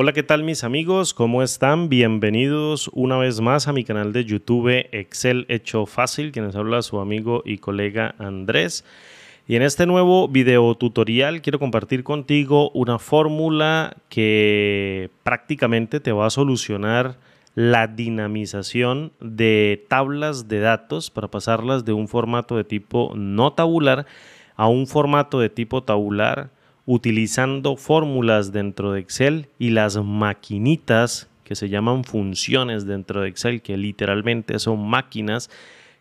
Hola, ¿qué tal mis amigos? ¿Cómo están? Bienvenidos una vez más a mi canal de YouTube Excel Hecho Fácil, quienes habla su amigo y colega Andrés. Y en este nuevo video tutorial quiero compartir contigo una fórmula que prácticamente te va a solucionar la dinamización de tablas de datos para pasarlas de un formato de tipo no tabular a un formato de tipo tabular utilizando fórmulas dentro de Excel y las maquinitas que se llaman funciones dentro de Excel, que literalmente son máquinas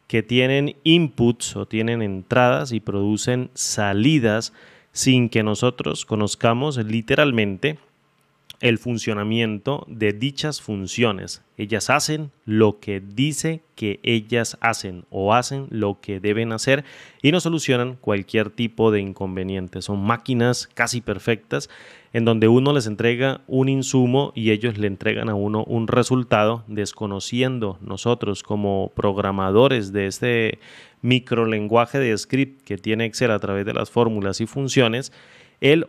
que tienen inputs o tienen entradas y producen salidas sin que nosotros conozcamos literalmente el funcionamiento de dichas funciones. Ellas hacen lo que dice que ellas hacen o hacen lo que deben hacer y no solucionan cualquier tipo de inconveniente. Son máquinas casi perfectas en donde uno les entrega un insumo y ellos le entregan a uno un resultado desconociendo nosotros como programadores de este microlenguaje de script que tiene Excel a través de las fórmulas y funciones el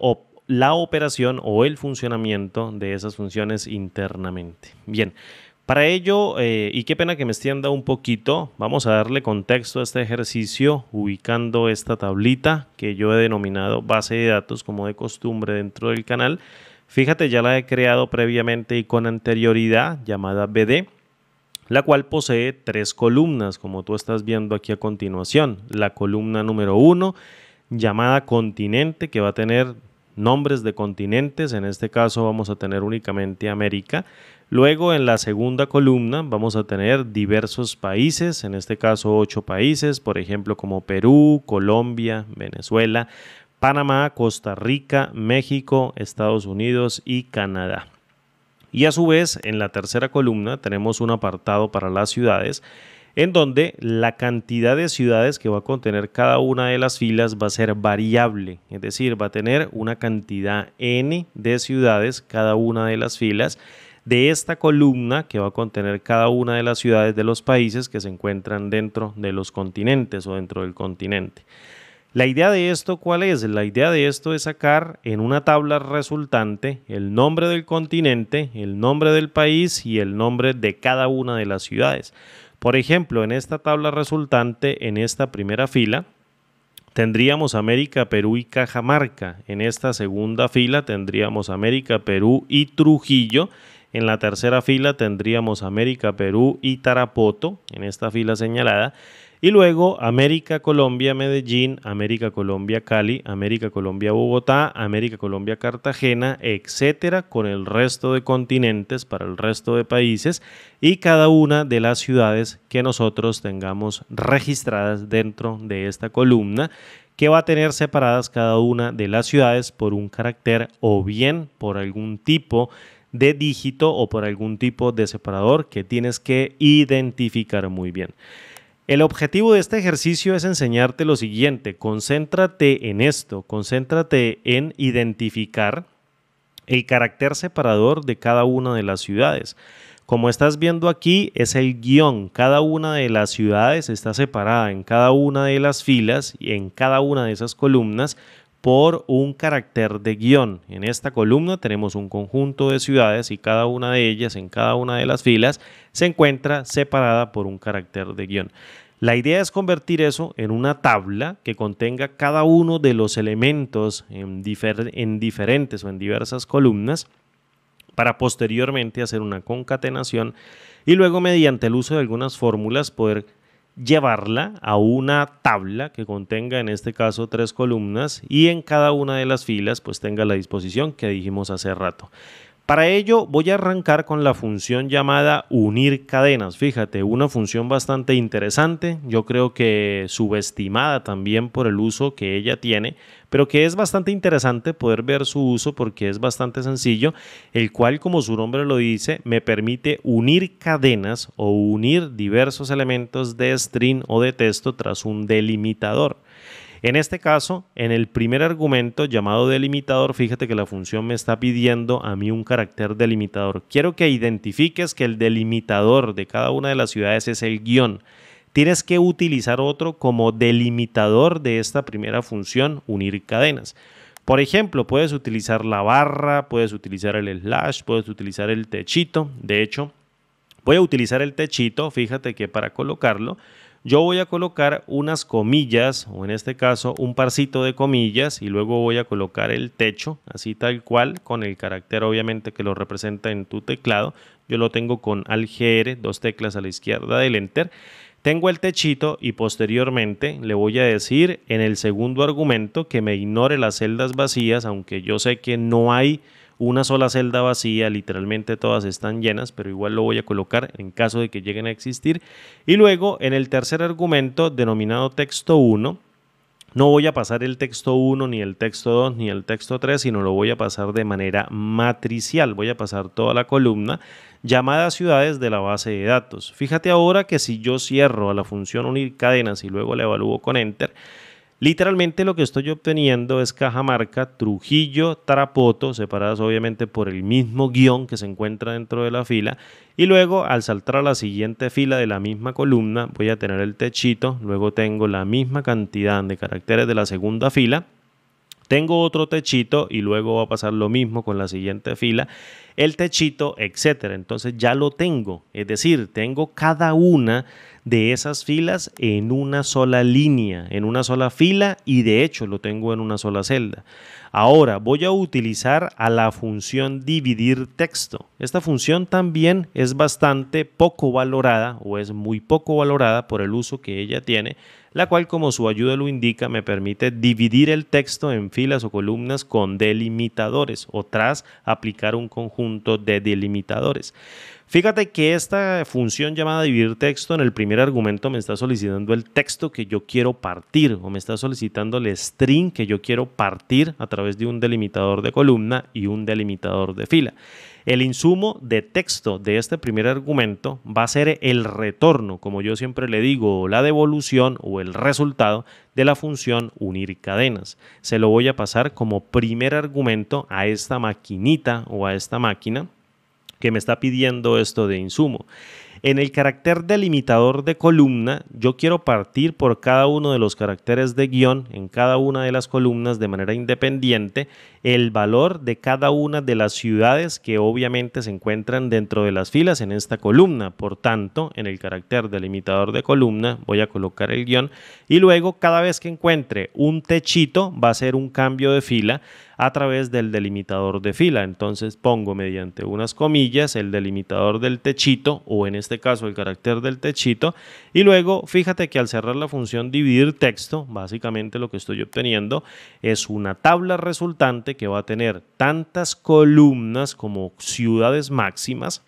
la operación o el funcionamiento de esas funciones internamente. Bien, para ello, eh, y qué pena que me extienda un poquito, vamos a darle contexto a este ejercicio ubicando esta tablita que yo he denominado base de datos como de costumbre dentro del canal. Fíjate, ya la he creado previamente y con anterioridad llamada BD, la cual posee tres columnas como tú estás viendo aquí a continuación. La columna número uno llamada continente que va a tener nombres de continentes, en este caso vamos a tener únicamente América. Luego en la segunda columna vamos a tener diversos países, en este caso ocho países, por ejemplo como Perú, Colombia, Venezuela, Panamá, Costa Rica, México, Estados Unidos y Canadá. Y a su vez en la tercera columna tenemos un apartado para las ciudades en donde la cantidad de ciudades que va a contener cada una de las filas va a ser variable, es decir, va a tener una cantidad n de ciudades cada una de las filas de esta columna que va a contener cada una de las ciudades de los países que se encuentran dentro de los continentes o dentro del continente. La idea de esto, ¿cuál es? La idea de esto es sacar en una tabla resultante el nombre del continente, el nombre del país y el nombre de cada una de las ciudades. Por ejemplo, en esta tabla resultante, en esta primera fila, tendríamos América, Perú y Cajamarca. En esta segunda fila tendríamos América, Perú y Trujillo. En la tercera fila tendríamos América, Perú y Tarapoto, en esta fila señalada. Y luego América, Colombia, Medellín, América, Colombia, Cali, América, Colombia, Bogotá, América, Colombia, Cartagena, etcétera, con el resto de continentes para el resto de países y cada una de las ciudades que nosotros tengamos registradas dentro de esta columna que va a tener separadas cada una de las ciudades por un carácter o bien por algún tipo de dígito o por algún tipo de separador que tienes que identificar muy bien. El objetivo de este ejercicio es enseñarte lo siguiente, concéntrate en esto, concéntrate en identificar el carácter separador de cada una de las ciudades. Como estás viendo aquí, es el guión. Cada una de las ciudades está separada en cada una de las filas y en cada una de esas columnas por un carácter de guión. En esta columna tenemos un conjunto de ciudades y cada una de ellas, en cada una de las filas, se encuentra separada por un carácter de guión. La idea es convertir eso en una tabla que contenga cada uno de los elementos en, diferentes o en diversas columnas para posteriormente hacer una concatenación y luego mediante el uso de algunas fórmulas poder llevarla a una tabla que contenga en este caso tres columnas y en cada una de las filas pues tenga la disposición que dijimos hace rato. Para ello voy a arrancar con la función llamada unir cadenas. Fíjate, una función bastante interesante, yo creo que subestimada también por el uso que ella tiene, pero que es bastante interesante poder ver su uso porque es bastante sencillo, el cual como su nombre lo dice, me permite unir cadenas o unir diversos elementos de string o de texto tras un delimitador. En este caso, en el primer argumento llamado delimitador, fíjate que la función me está pidiendo a mí un carácter delimitador. Quiero que identifiques que el delimitador de cada una de las ciudades es el guión. Tienes que utilizar otro como delimitador de esta primera función, unir cadenas. Por ejemplo, puedes utilizar la barra, puedes utilizar el slash, puedes utilizar el techito. De hecho, voy a utilizar el techito, fíjate que para colocarlo yo voy a colocar unas comillas, o en este caso un parcito de comillas, y luego voy a colocar el techo, así tal cual, con el carácter obviamente que lo representa en tu teclado. Yo lo tengo con GR, dos teclas a la izquierda del Enter. Tengo el techito y posteriormente le voy a decir en el segundo argumento que me ignore las celdas vacías, aunque yo sé que no hay una sola celda vacía, literalmente todas están llenas, pero igual lo voy a colocar en caso de que lleguen a existir. Y luego, en el tercer argumento, denominado texto 1, no voy a pasar el texto 1, ni el texto 2, ni el texto 3, sino lo voy a pasar de manera matricial. Voy a pasar toda la columna llamada ciudades de la base de datos. Fíjate ahora que si yo cierro a la función unir cadenas y luego la evalúo con enter, Literalmente lo que estoy obteniendo es caja marca Trujillo, Tarapoto, separadas obviamente por el mismo guión que se encuentra dentro de la fila. Y luego al saltar a la siguiente fila de la misma columna voy a tener el techito, luego tengo la misma cantidad de caracteres de la segunda fila tengo otro techito y luego va a pasar lo mismo con la siguiente fila, el techito, etcétera. Entonces ya lo tengo, es decir, tengo cada una de esas filas en una sola línea, en una sola fila y de hecho lo tengo en una sola celda. Ahora voy a utilizar a la función dividir texto. Esta función también es bastante poco valorada o es muy poco valorada por el uso que ella tiene la cual como su ayuda lo indica me permite dividir el texto en filas o columnas con delimitadores o tras aplicar un conjunto de delimitadores. Fíjate que esta función llamada dividir texto en el primer argumento me está solicitando el texto que yo quiero partir o me está solicitando el string que yo quiero partir a través de un delimitador de columna y un delimitador de fila. El insumo de texto de este primer argumento va a ser el retorno, como yo siempre le digo, la devolución o el resultado de la función unir cadenas. Se lo voy a pasar como primer argumento a esta maquinita o a esta máquina que me está pidiendo esto de insumo. En el carácter delimitador de columna, yo quiero partir por cada uno de los caracteres de guión en cada una de las columnas de manera independiente el valor de cada una de las ciudades que obviamente se encuentran dentro de las filas en esta columna. Por tanto, en el carácter delimitador de columna voy a colocar el guión y luego cada vez que encuentre un techito va a ser un cambio de fila a través del delimitador de fila. Entonces pongo mediante unas comillas el delimitador del techito o en este caso el carácter del techito y luego fíjate que al cerrar la función dividir texto, básicamente lo que estoy obteniendo es una tabla resultante que va a tener tantas columnas como ciudades máximas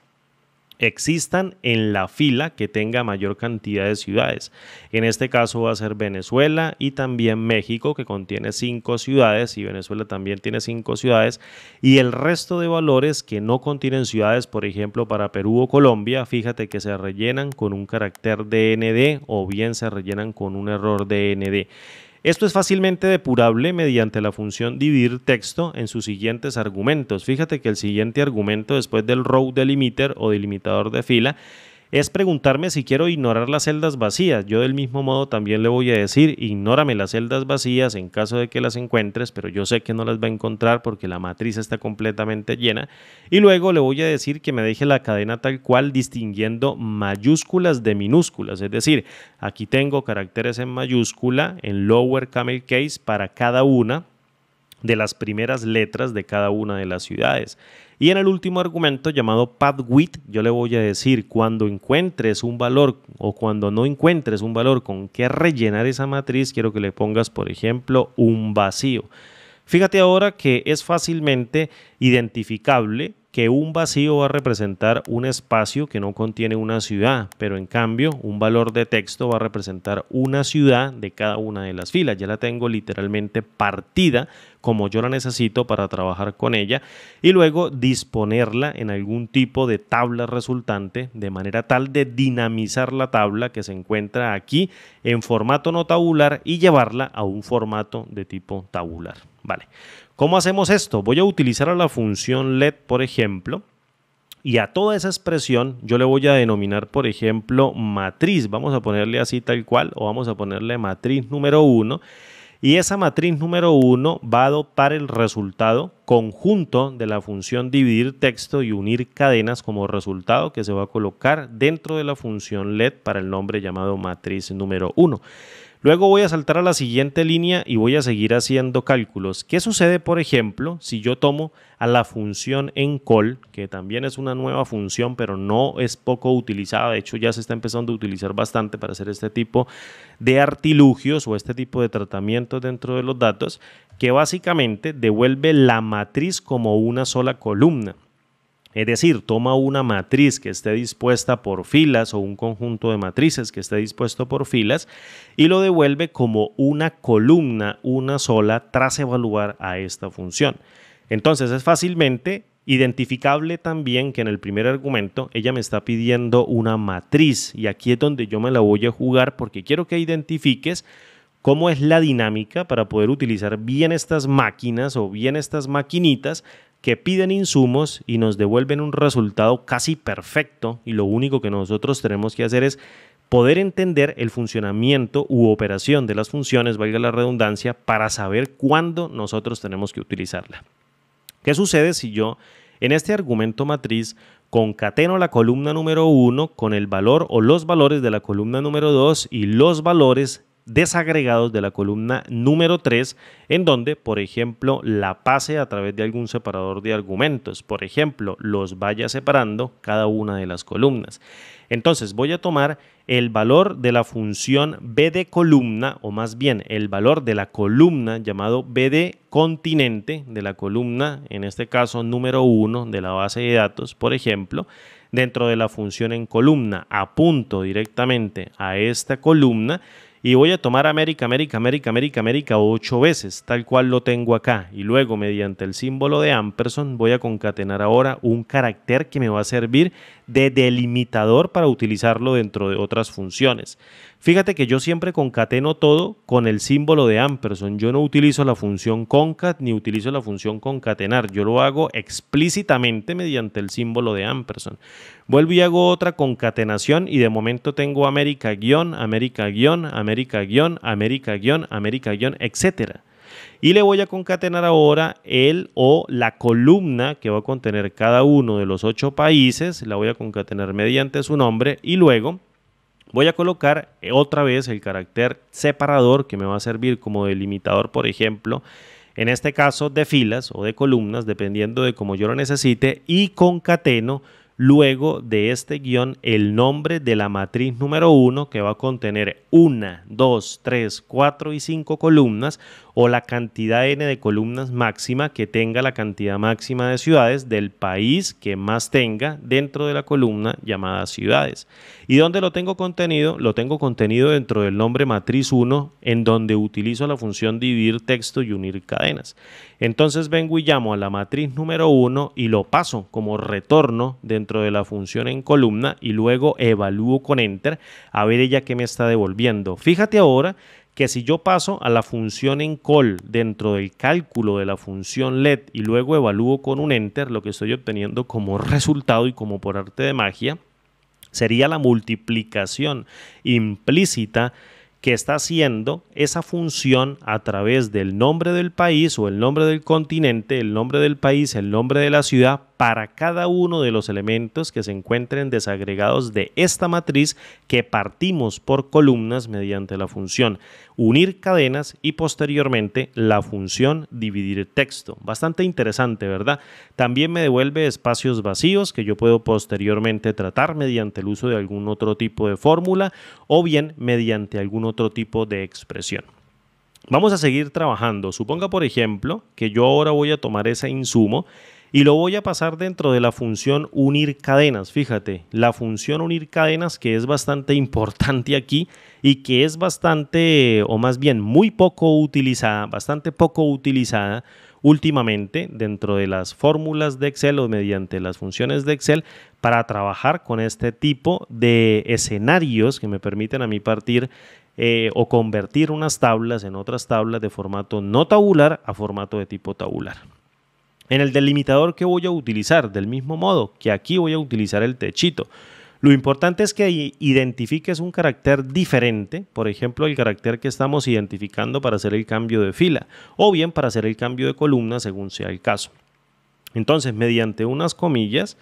existan en la fila que tenga mayor cantidad de ciudades. En este caso va a ser Venezuela y también México, que contiene cinco ciudades, y Venezuela también tiene cinco ciudades, y el resto de valores que no contienen ciudades, por ejemplo, para Perú o Colombia, fíjate que se rellenan con un carácter DND o bien se rellenan con un error DND. Esto es fácilmente depurable mediante la función dividir texto en sus siguientes argumentos. Fíjate que el siguiente argumento después del row delimiter o delimitador de fila es preguntarme si quiero ignorar las celdas vacías. Yo del mismo modo también le voy a decir, ignórame las celdas vacías en caso de que las encuentres, pero yo sé que no las va a encontrar porque la matriz está completamente llena. Y luego le voy a decir que me deje la cadena tal cual distinguiendo mayúsculas de minúsculas. Es decir, aquí tengo caracteres en mayúscula, en lower camel case para cada una de las primeras letras de cada una de las ciudades. Y en el último argumento llamado width, yo le voy a decir, cuando encuentres un valor o cuando no encuentres un valor con que rellenar esa matriz, quiero que le pongas, por ejemplo, un vacío. Fíjate ahora que es fácilmente identificable que un vacío va a representar un espacio que no contiene una ciudad, pero en cambio un valor de texto va a representar una ciudad de cada una de las filas. Ya la tengo literalmente partida como yo la necesito para trabajar con ella y luego disponerla en algún tipo de tabla resultante de manera tal de dinamizar la tabla que se encuentra aquí en formato no tabular y llevarla a un formato de tipo tabular. Vale. ¿Cómo hacemos esto? Voy a utilizar a la función LED, por ejemplo, y a toda esa expresión yo le voy a denominar, por ejemplo, matriz. Vamos a ponerle así tal cual o vamos a ponerle matriz número 1. Y esa matriz número 1 va a adoptar el resultado conjunto de la función dividir texto y unir cadenas como resultado que se va a colocar dentro de la función LED para el nombre llamado matriz número 1. Luego voy a saltar a la siguiente línea y voy a seguir haciendo cálculos. ¿Qué sucede, por ejemplo, si yo tomo a la función en call, que también es una nueva función, pero no es poco utilizada? De hecho, ya se está empezando a utilizar bastante para hacer este tipo de artilugios o este tipo de tratamientos dentro de los datos, que básicamente devuelve la matriz como una sola columna. Es decir, toma una matriz que esté dispuesta por filas o un conjunto de matrices que esté dispuesto por filas y lo devuelve como una columna, una sola, tras evaluar a esta función. Entonces es fácilmente identificable también que en el primer argumento ella me está pidiendo una matriz y aquí es donde yo me la voy a jugar porque quiero que identifiques cómo es la dinámica para poder utilizar bien estas máquinas o bien estas maquinitas que piden insumos y nos devuelven un resultado casi perfecto y lo único que nosotros tenemos que hacer es poder entender el funcionamiento u operación de las funciones, valga la redundancia, para saber cuándo nosotros tenemos que utilizarla. ¿Qué sucede si yo en este argumento matriz concateno la columna número 1 con el valor o los valores de la columna número 2 y los valores desagregados de la columna número 3, en donde, por ejemplo, la pase a través de algún separador de argumentos, por ejemplo, los vaya separando cada una de las columnas. Entonces voy a tomar el valor de la función b de columna, o más bien el valor de la columna llamado b de continente, de la columna, en este caso número 1 de la base de datos, por ejemplo, dentro de la función en columna, apunto directamente a esta columna y voy a tomar América, América, América, América, América ocho veces, tal cual lo tengo acá. Y luego, mediante el símbolo de ampersand, voy a concatenar ahora un carácter que me va a servir de delimitador para utilizarlo dentro de otras funciones. Fíjate que yo siempre concateno todo con el símbolo de ampersand. Yo no utilizo la función concat ni utilizo la función concatenar. Yo lo hago explícitamente mediante el símbolo de ampersand. Vuelvo y hago otra concatenación y de momento tengo América guión, América guión, América guión, América guión, América guión, etcétera. Y le voy a concatenar ahora el o la columna que va a contener cada uno de los ocho países. La voy a concatenar mediante su nombre y luego voy a colocar eh, otra vez el carácter separador que me va a servir como delimitador, por ejemplo, en este caso de filas o de columnas, dependiendo de cómo yo lo necesite, y concateno luego de este guión el nombre de la matriz número 1 que va a contener una, dos, tres, cuatro y cinco columnas, o la cantidad N de columnas máxima que tenga la cantidad máxima de ciudades del país que más tenga dentro de la columna llamada ciudades. ¿Y dónde lo tengo contenido? Lo tengo contenido dentro del nombre matriz 1 en donde utilizo la función dividir texto y unir cadenas. Entonces vengo y llamo a la matriz número 1 y lo paso como retorno dentro de la función en columna y luego evalúo con enter a ver ella qué me está devolviendo. Fíjate ahora que si yo paso a la función en call dentro del cálculo de la función let y luego evalúo con un enter, lo que estoy obteniendo como resultado y como por arte de magia, sería la multiplicación implícita que está haciendo esa función a través del nombre del país o el nombre del continente, el nombre del país, el nombre de la ciudad para cada uno de los elementos que se encuentren desagregados de esta matriz que partimos por columnas mediante la función unir cadenas y posteriormente la función dividir texto. Bastante interesante, ¿verdad? También me devuelve espacios vacíos que yo puedo posteriormente tratar mediante el uso de algún otro tipo de fórmula o bien mediante algún otro tipo de expresión. Vamos a seguir trabajando. Suponga, por ejemplo, que yo ahora voy a tomar ese insumo y lo voy a pasar dentro de la función unir cadenas. Fíjate, la función unir cadenas que es bastante importante aquí y que es bastante, o más bien muy poco utilizada, bastante poco utilizada últimamente dentro de las fórmulas de Excel o mediante las funciones de Excel para trabajar con este tipo de escenarios que me permiten a mí partir eh, o convertir unas tablas en otras tablas de formato no tabular a formato de tipo tabular. En el delimitador que voy a utilizar, del mismo modo que aquí voy a utilizar el techito. Lo importante es que identifiques un carácter diferente, por ejemplo, el carácter que estamos identificando para hacer el cambio de fila o bien para hacer el cambio de columna según sea el caso. Entonces, mediante unas comillas,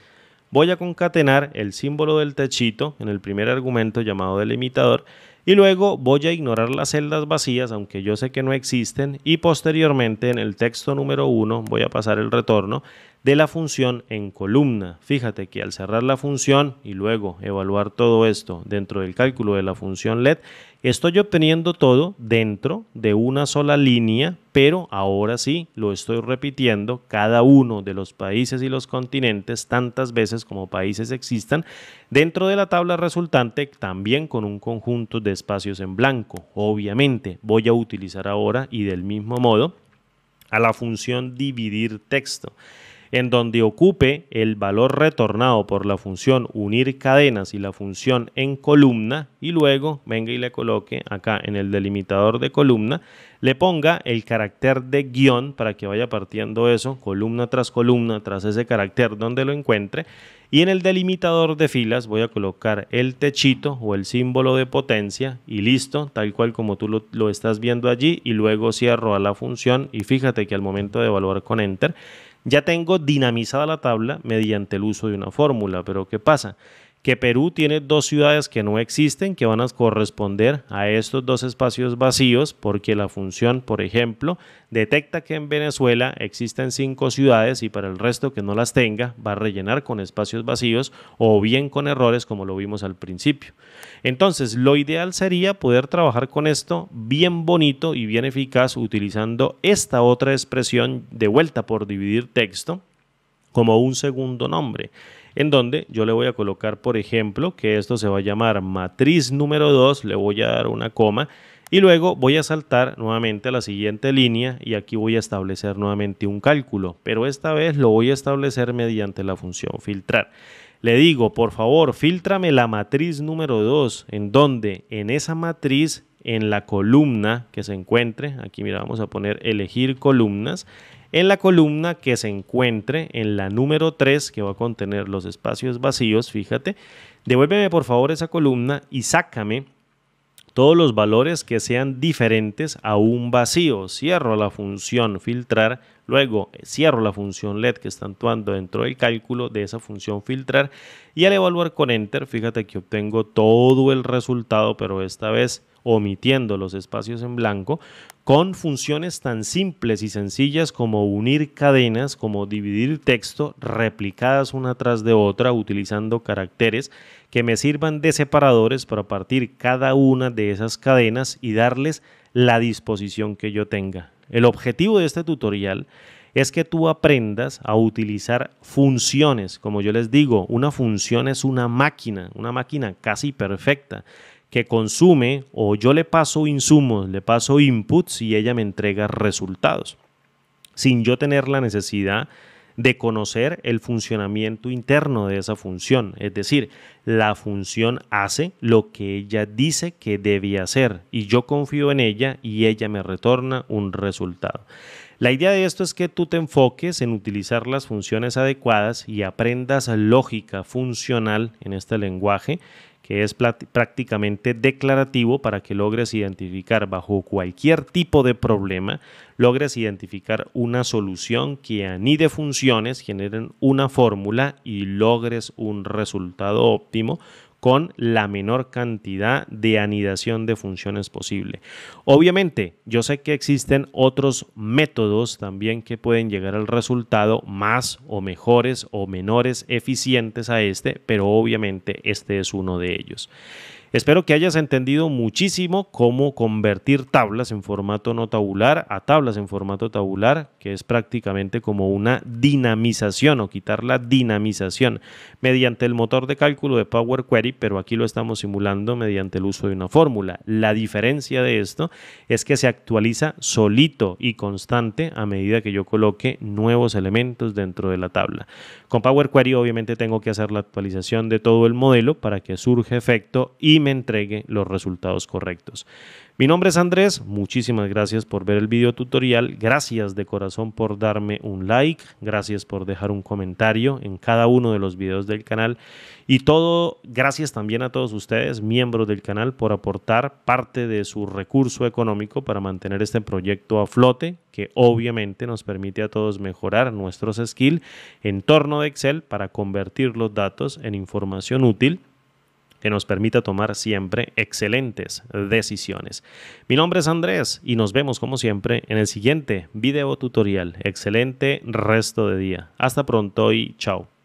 voy a concatenar el símbolo del techito en el primer argumento llamado delimitador y luego voy a ignorar las celdas vacías, aunque yo sé que no existen, y posteriormente en el texto número 1 voy a pasar el retorno de la función en columna. Fíjate que al cerrar la función y luego evaluar todo esto dentro del cálculo de la función LED, Estoy obteniendo todo dentro de una sola línea, pero ahora sí lo estoy repitiendo, cada uno de los países y los continentes tantas veces como países existan, dentro de la tabla resultante también con un conjunto de espacios en blanco. Obviamente voy a utilizar ahora y del mismo modo a la función dividir texto en donde ocupe el valor retornado por la función unir cadenas y la función en columna y luego venga y le coloque acá en el delimitador de columna, le ponga el carácter de guión para que vaya partiendo eso columna tras columna tras ese carácter donde lo encuentre y en el delimitador de filas voy a colocar el techito o el símbolo de potencia y listo, tal cual como tú lo, lo estás viendo allí y luego cierro a la función y fíjate que al momento de evaluar con enter ya tengo dinamizada la tabla mediante el uso de una fórmula, pero ¿qué pasa? que Perú tiene dos ciudades que no existen, que van a corresponder a estos dos espacios vacíos, porque la función, por ejemplo, detecta que en Venezuela existen cinco ciudades y para el resto que no las tenga va a rellenar con espacios vacíos o bien con errores, como lo vimos al principio. Entonces, lo ideal sería poder trabajar con esto bien bonito y bien eficaz utilizando esta otra expresión de vuelta por dividir texto como un segundo nombre en donde yo le voy a colocar, por ejemplo, que esto se va a llamar matriz número 2, le voy a dar una coma y luego voy a saltar nuevamente a la siguiente línea y aquí voy a establecer nuevamente un cálculo, pero esta vez lo voy a establecer mediante la función filtrar. Le digo, por favor, filtrame la matriz número 2, en donde en esa matriz, en la columna que se encuentre, aquí mira, vamos a poner elegir columnas, en la columna que se encuentre en la número 3, que va a contener los espacios vacíos, fíjate, devuélveme por favor esa columna y sácame todos los valores que sean diferentes a un vacío. Cierro la función filtrar, luego cierro la función LED que está actuando dentro del cálculo de esa función filtrar y al evaluar con Enter, fíjate que obtengo todo el resultado, pero esta vez omitiendo los espacios en blanco, con funciones tan simples y sencillas como unir cadenas, como dividir texto, replicadas una tras de otra, utilizando caracteres que me sirvan de separadores para partir cada una de esas cadenas y darles la disposición que yo tenga. El objetivo de este tutorial es que tú aprendas a utilizar funciones. Como yo les digo, una función es una máquina, una máquina casi perfecta que consume o yo le paso insumos, le paso inputs y ella me entrega resultados, sin yo tener la necesidad de conocer el funcionamiento interno de esa función. Es decir, la función hace lo que ella dice que debe hacer y yo confío en ella y ella me retorna un resultado. La idea de esto es que tú te enfoques en utilizar las funciones adecuadas y aprendas lógica funcional en este lenguaje que es prácticamente declarativo para que logres identificar bajo cualquier tipo de problema, logres identificar una solución que anide funciones, generen una fórmula y logres un resultado óptimo con la menor cantidad de anidación de funciones posible. Obviamente, yo sé que existen otros métodos también que pueden llegar al resultado más o mejores o menores eficientes a este, pero obviamente este es uno de ellos. Espero que hayas entendido muchísimo cómo convertir tablas en formato no tabular a tablas en formato tabular, que es prácticamente como una dinamización o quitar la dinamización mediante el motor de cálculo de Power Query, pero aquí lo estamos simulando mediante el uso de una fórmula. La diferencia de esto es que se actualiza solito y constante a medida que yo coloque nuevos elementos dentro de la tabla. Con Power Query obviamente tengo que hacer la actualización de todo el modelo para que surja efecto y me entregue los resultados correctos. Mi nombre es Andrés, muchísimas gracias por ver el video tutorial, gracias de corazón por darme un like, gracias por dejar un comentario en cada uno de los videos del canal y todo, gracias también a todos ustedes, miembros del canal, por aportar parte de su recurso económico para mantener este proyecto a flote, que obviamente nos permite a todos mejorar nuestros skills en torno de Excel para convertir los datos en información útil que nos permita tomar siempre excelentes decisiones. Mi nombre es Andrés y nos vemos como siempre en el siguiente video tutorial. Excelente resto de día. Hasta pronto y chao.